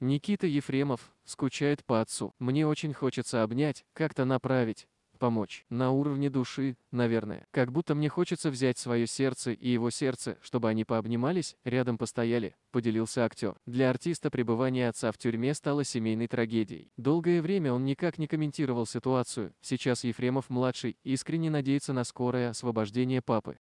Никита Ефремов скучает по отцу. Мне очень хочется обнять, как-то направить, помочь. На уровне души, наверное. Как будто мне хочется взять свое сердце и его сердце, чтобы они пообнимались, рядом постояли, поделился актер. Для артиста пребывание отца в тюрьме стало семейной трагедией. Долгое время он никак не комментировал ситуацию. Сейчас Ефремов-младший искренне надеется на скорое освобождение папы.